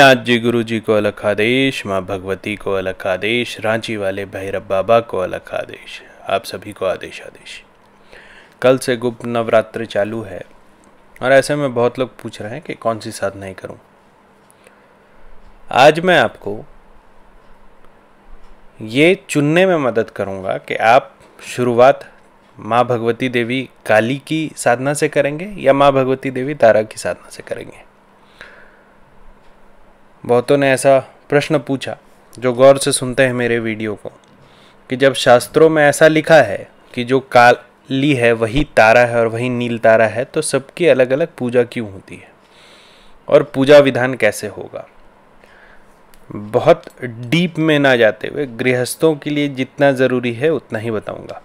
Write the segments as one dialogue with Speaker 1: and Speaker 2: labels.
Speaker 1: नाथ जी गुरु जी को अलग आदेश माँ भगवती को अलग आदेश रांची वाले भैरव बाबा को अलग आदेश आप सभी को आदेश आदेश कल से गुप्त नवरात्र चालू है और ऐसे में बहुत लोग पूछ रहे हैं कि कौन सी साधना ही करूं आज मैं आपको ये चुनने में मदद करूंगा कि आप शुरुआत माँ भगवती देवी काली की साधना से करेंगे या माँ भगवती देवी तारा की साधना से करेंगे बहुतों ने ऐसा प्रश्न पूछा जो गौर से सुनते हैं मेरे वीडियो को कि जब शास्त्रों में ऐसा लिखा है कि जो काली है वही तारा है और वही नील तारा है तो सबकी अलग अलग पूजा क्यों होती है और पूजा विधान कैसे होगा बहुत डीप में ना जाते हुए गृहस्थों के लिए जितना ज़रूरी है उतना ही बताऊंगा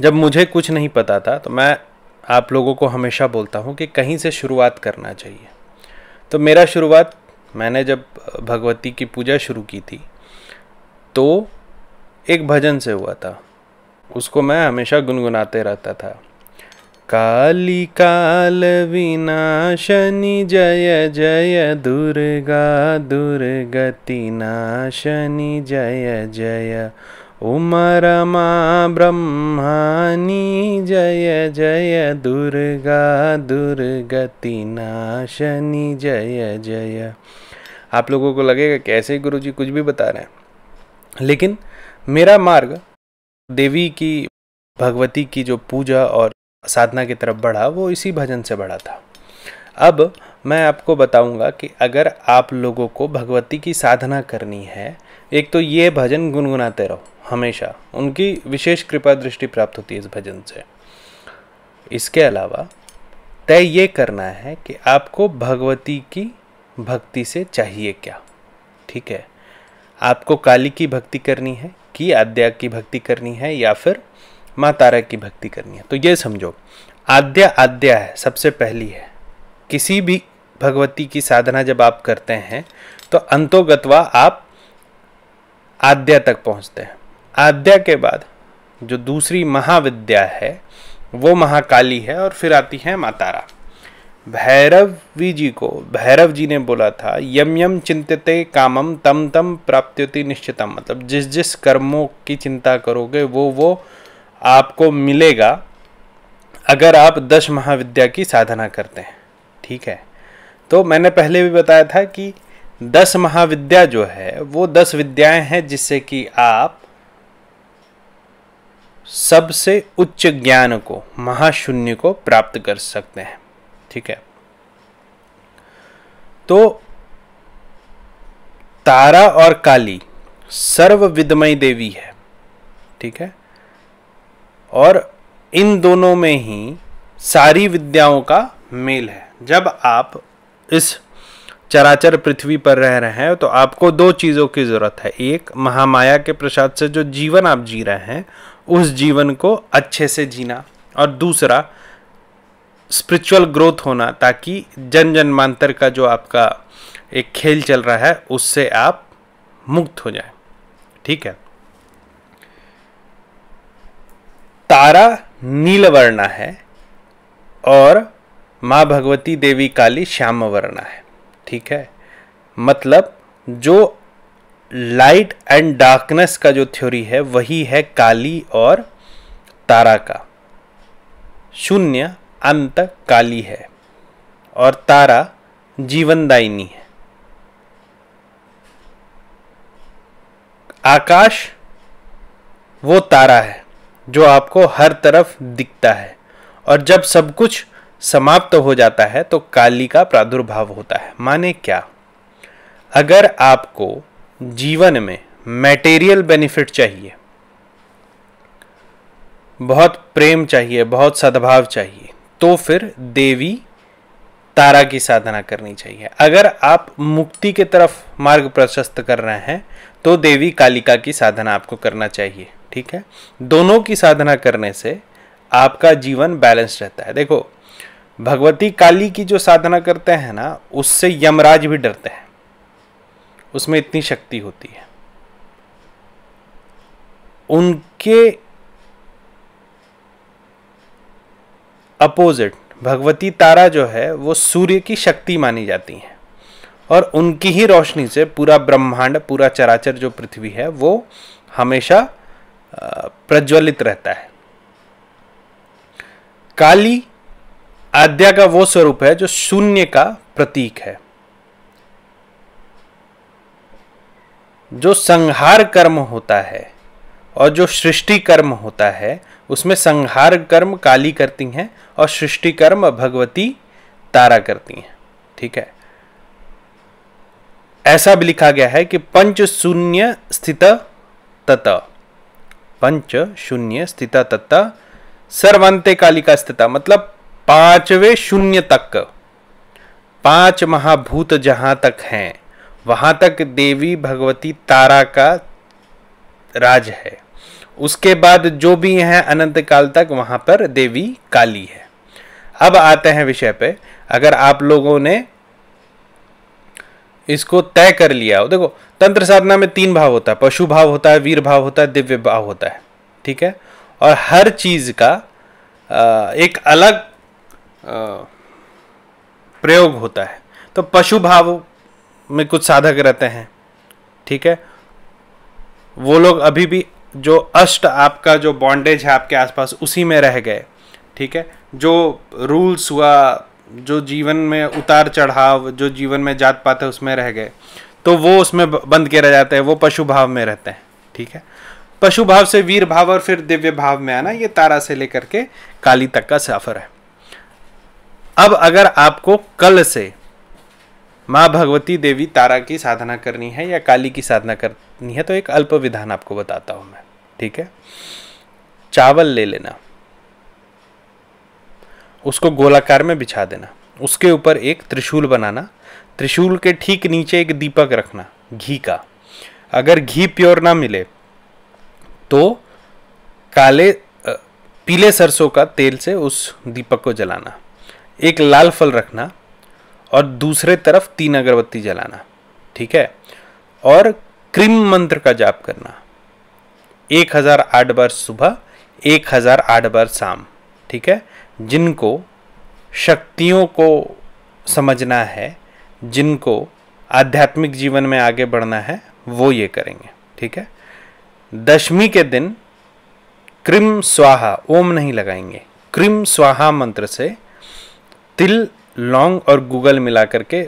Speaker 1: जब मुझे कुछ नहीं पता था तो मैं आप लोगों को हमेशा बोलता हूँ कि कहीं से शुरुआत करना चाहिए तो मेरा शुरुआत मैंने जब भगवती की पूजा शुरू की थी तो एक भजन से हुआ था उसको मैं हमेशा गुनगुनाते रहता था काली काल विनाशनि जय जय दुर्गा दुर्गति नाशनी जय जय उमरमा ब्रह्मानी जय जय दुर्गा दुर्गति नाशनी जय जय आप लोगों को लगेगा कैसे गुरु जी कुछ भी बता रहे हैं लेकिन मेरा मार्ग देवी की भगवती की जो पूजा और साधना की तरफ बढ़ा वो इसी भजन से बढ़ा था अब मैं आपको बताऊंगा कि अगर आप लोगों को भगवती की साधना करनी है एक तो ये भजन गुनगुनाते रहो हमेशा उनकी विशेष कृपा दृष्टि प्राप्त होती है इस भजन से इसके अलावा तय ये करना है कि आपको भगवती की भक्ति से चाहिए क्या ठीक है आपको काली की भक्ति करनी है कि आद्या की भक्ति करनी है या फिर माँ तारा की भक्ति करनी है तो ये समझो आद्या आद्या है सबसे पहली है किसी भी भगवती की साधना जब आप करते हैं तो अंतोगतवा आप आद्या तक पहुँचते हैं आद्या के बाद जो दूसरी महाविद्या है वो महाकाली है और फिर आती है मातारा भैरवी जी को भैरव जी ने बोला था यम यम चिंतते कामम तम तम प्राप्त्युति निश्चितम मतलब जिस जिस कर्मों की चिंता करोगे वो वो आपको मिलेगा अगर आप दश महाविद्या की साधना करते हैं ठीक है तो मैंने पहले भी बताया था कि दस महाविद्या जो है वो दस विद्याएं हैं जिससे कि आप सबसे उच्च ज्ञान को महाशून्य को प्राप्त कर सकते हैं ठीक है तो तारा और काली सर्वविदमय देवी है ठीक है और इन दोनों में ही सारी विद्याओं का मेल है जब आप इस चराचर पृथ्वी पर रह रहे हैं तो आपको दो चीज़ों की ज़रूरत है एक महामाया के प्रसाद से जो जीवन आप जी रहे हैं उस जीवन को अच्छे से जीना और दूसरा स्पिरिचुअल ग्रोथ होना ताकि जन जन्मांतर का जो आपका एक खेल चल रहा है उससे आप मुक्त हो जाए ठीक है तारा नीलवर्णा है और माँ भगवती देवी काली श्याम वर्णा है ठीक है मतलब जो लाइट एंड डार्कनेस का जो थ्योरी है वही है काली और तारा का शून्य अंत काली है और तारा जीवनदायिनी है आकाश वो तारा है जो आपको हर तरफ दिखता है और जब सब कुछ समाप्त हो जाता है तो काली का प्रादुर्भाव होता है माने क्या अगर आपको जीवन में मटेरियल बेनिफिट चाहिए बहुत प्रेम चाहिए बहुत सद्भाव चाहिए तो फिर देवी तारा की साधना करनी चाहिए अगर आप मुक्ति के तरफ मार्ग प्रशस्त कर रहे हैं तो देवी कालिका की साधना आपको करना चाहिए ठीक है दोनों की साधना करने से आपका जीवन बैलेंस रहता है देखो भगवती काली की जो साधना करते हैं ना उससे यमराज भी डरते हैं उसमें इतनी शक्ति होती है उनके अपोजिट भगवती तारा जो है वो सूर्य की शक्ति मानी जाती है और उनकी ही रोशनी से पूरा ब्रह्मांड पूरा चराचर जो पृथ्वी है वो हमेशा प्रज्वलित रहता है काली आद्या का वो स्वरूप है जो शून्य का प्रतीक है जो संहार कर्म होता है और जो सृष्टि कर्म होता है उसमें संहार कर्म काली करती हैं और सृष्टि कर्म भगवती तारा करती हैं ठीक है ऐसा भी लिखा गया है कि पंच शून्य स्थित तत पंच शून्य स्थित तत काली कालिका स्थित मतलब पांचवे शून्य तक पांच महाभूत जहां तक हैं वहाँ तक देवी भगवती तारा का राज है उसके बाद जो भी हैं अनंत काल तक वहाँ पर देवी काली है अब आते हैं विषय पे अगर आप लोगों ने इसको तय कर लिया हो देखो तंत्र साधना में तीन भाव होता है पशु भाव होता है वीर भाव होता है दिव्य भाव होता है ठीक है और हर चीज़ का एक अलग प्रयोग होता है तो पशु भाव में कुछ साधक रहते हैं ठीक है वो लोग अभी भी जो अष्ट आपका जो बॉन्डेज है आपके आसपास उसी में रह गए ठीक है जो रूल्स हुआ जो जीवन में उतार चढ़ाव जो जीवन में जात पात है उसमें रह गए तो वो उसमें बंद के रह जाते हैं वो पशु भाव में रहते हैं ठीक है पशु भाव से वीर भाव और फिर दिव्य भाव में आना ये तारा से लेकर के काली तक का सफर है अब अगर आपको कल से माँ भगवती देवी तारा की साधना करनी है या काली की साधना करनी है तो एक अल्प विधान आपको बताता हूं मैं ठीक है चावल ले लेना उसको गोलाकार में बिछा देना उसके ऊपर एक त्रिशूल बनाना त्रिशूल के ठीक नीचे एक दीपक रखना घी का अगर घी प्योर ना मिले तो काले पीले सरसों का तेल से उस दीपक को जलाना एक लाल फल रखना और दूसरे तरफ तीन अगरबत्ती जलाना ठीक है और क्रिम मंत्र का जाप करना एक हज़ार आठ बार सुबह एक हज़ार आठ बार शाम ठीक है जिनको शक्तियों को समझना है जिनको आध्यात्मिक जीवन में आगे बढ़ना है वो ये करेंगे ठीक है दशमी के दिन क्रिम स्वाहा ओम नहीं लगाएंगे क्रिम स्वाहा मंत्र से तिल लौंग और गूगल मिला करके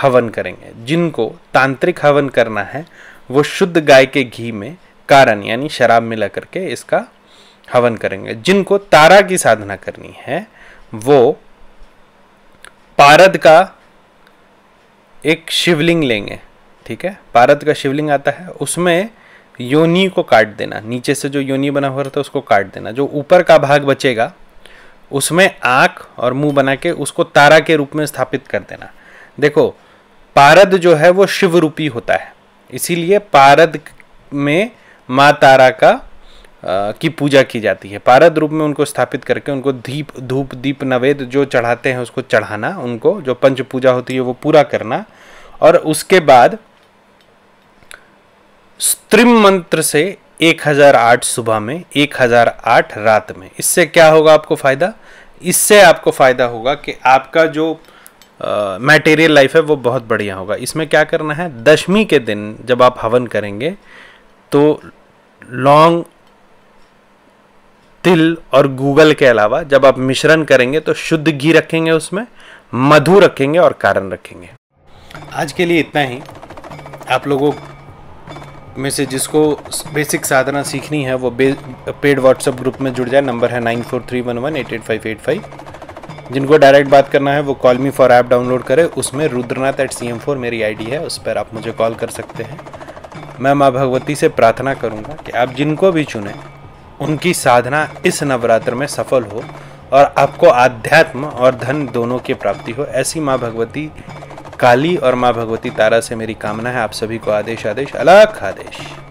Speaker 1: हवन करेंगे जिनको तांत्रिक हवन करना है वो शुद्ध गाय के घी में कारण यानी शराब मिला करके इसका हवन करेंगे जिनको तारा की साधना करनी है वो पारद का एक शिवलिंग लेंगे ठीक है पारद का शिवलिंग आता है उसमें योनि को काट देना नीचे से जो योनि बना हुआ रहता है उसको काट देना जो ऊपर का भाग बचेगा उसमें आँख और मुंह बना के उसको तारा के रूप में स्थापित कर देना देखो पारद जो है वो शिव रूपी होता है इसीलिए पारद में माँ तारा का आ, की पूजा की जाती है पारद रूप में उनको स्थापित करके उनको दीप धूप दीप नवेद जो चढ़ाते हैं उसको चढ़ाना उनको जो पंच पूजा होती है वो पूरा करना और उसके बाद स्त्रिम मंत्र से 1008 सुबह में 1008 रात में इससे क्या होगा आपको फ़ायदा इससे आपको फ़ायदा होगा कि आपका जो मटेरियल लाइफ है वो बहुत बढ़िया होगा इसमें क्या करना है दशमी के दिन जब आप हवन करेंगे तो लौंग तिल और गूगल के अलावा जब आप मिश्रण करेंगे तो शुद्ध घी रखेंगे उसमें मधु रखेंगे और कारण रखेंगे आज के लिए इतना ही आप लोगों में से जिसको बेसिक साधना सीखनी है वो पेड व्हाट्सएप ग्रुप में जुड़ जाए नंबर है nine four three one one eight eight five eight five जिनको डायरेक्ट बात करना है वो call me for app download करें उसमें Rudranath at C M four मेरी आईडी है उस पर आप मुझे कॉल कर सकते हैं मैं माँ भगवती से प्रार्थना करूँगा कि आप जिनको भी चुने उनकी साधना इस नवरात्र में सफल हो और आपको आध्यात्म और धन दोनों की प्राप्ति हो ऐसी माँ भगवती काली और माँ भगवती तारा से मेरी कामना है आप सभी को आदेश आदेश अलग आदेश